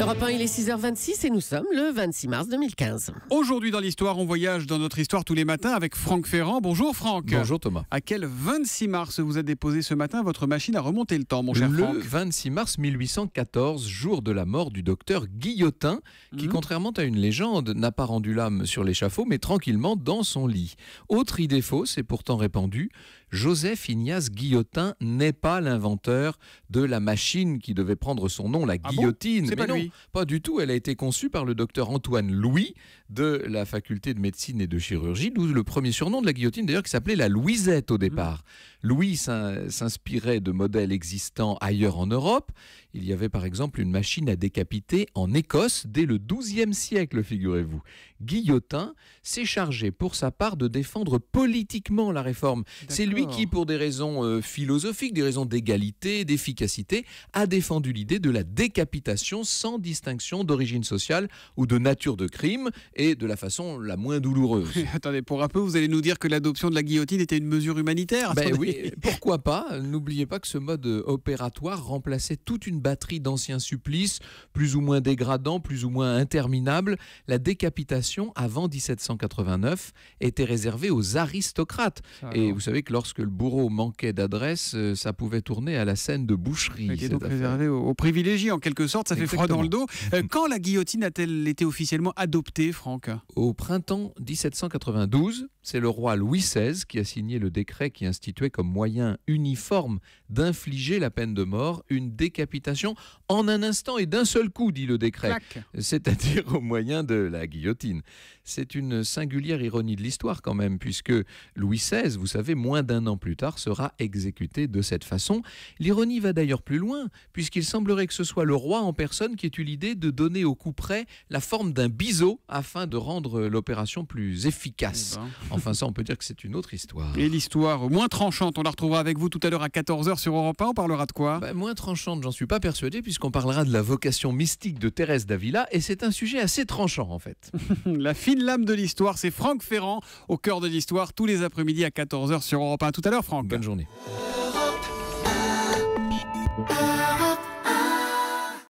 Europe 1, il est 6h26 et nous sommes le 26 mars 2015. Aujourd'hui dans l'histoire, on voyage dans notre histoire tous les matins avec Franck Ferrand. Bonjour Franck. Bonjour Thomas. À quel 26 mars vous a déposé ce matin votre machine à remonter le temps, mon cher Franck Le 26 mars 1814, jour de la mort du docteur Guillotin, qui mmh. contrairement à une légende n'a pas rendu l'âme sur l'échafaud, mais tranquillement dans son lit. Autre idée fausse et pourtant répandue, Joseph Ignace Guillotin n'est pas l'inventeur de la machine qui devait prendre son nom, la ah guillotine. Pas du tout. Elle a été conçue par le docteur Antoine Louis de la faculté de médecine et de chirurgie, d'où le premier surnom de la guillotine d'ailleurs qui s'appelait la Louisette au mhm. départ. Louis s'inspirait de modèles existants ailleurs en Europe. Il y avait par exemple une machine à décapiter en Écosse dès le XIIe siècle, figurez-vous. Guillotin s'est chargé pour sa part de défendre politiquement la réforme. C'est lui qui, pour des raisons euh, philosophiques, des raisons d'égalité, d'efficacité, a défendu l'idée de la décapitation sans distinction d'origine sociale ou de nature de crime et de la façon la moins douloureuse. attendez, pour un peu, vous allez nous dire que l'adoption de la guillotine était une mesure humanitaire. Ben oui, pourquoi pas N'oubliez pas que ce mode opératoire remplaçait toute une batterie d'anciens supplices, plus ou moins dégradants, plus ou moins interminables. La décapitation avant 1789 était réservée aux aristocrates. et vous savez que lorsque le bourreau manquait d'adresse, euh, ça pouvait tourner à la scène de boucherie. Qui donc aux, privilégiés en quelque sorte. Ça fait froid dans le euh, quand la guillotine a-t-elle été officiellement adoptée, Franck Au printemps 1792 c'est le roi Louis XVI qui a signé le décret qui instituait comme moyen uniforme d'infliger la peine de mort une décapitation en un instant et d'un seul coup, dit le décret, c'est-à-dire au moyen de la guillotine. C'est une singulière ironie de l'histoire quand même, puisque Louis XVI, vous savez, moins d'un an plus tard, sera exécuté de cette façon. L'ironie va d'ailleurs plus loin, puisqu'il semblerait que ce soit le roi en personne qui ait eu l'idée de donner au coup près la forme d'un biseau afin de rendre l'opération plus efficace. Eh ben enfin ça, on peut dire que c'est une autre histoire. Et l'histoire moins tranchante, on la retrouvera avec vous tout à l'heure à 14h sur Europe 1. On parlera de quoi bah, Moins tranchante, j'en suis pas persuadé, puisqu'on parlera de la vocation mystique de Thérèse Davila, et c'est un sujet assez tranchant en fait. la fine lame de l'histoire, c'est Franck Ferrand au cœur de l'histoire tous les après-midi à 14h sur Europe 1. Tout à l'heure, Franck. Bonne journée.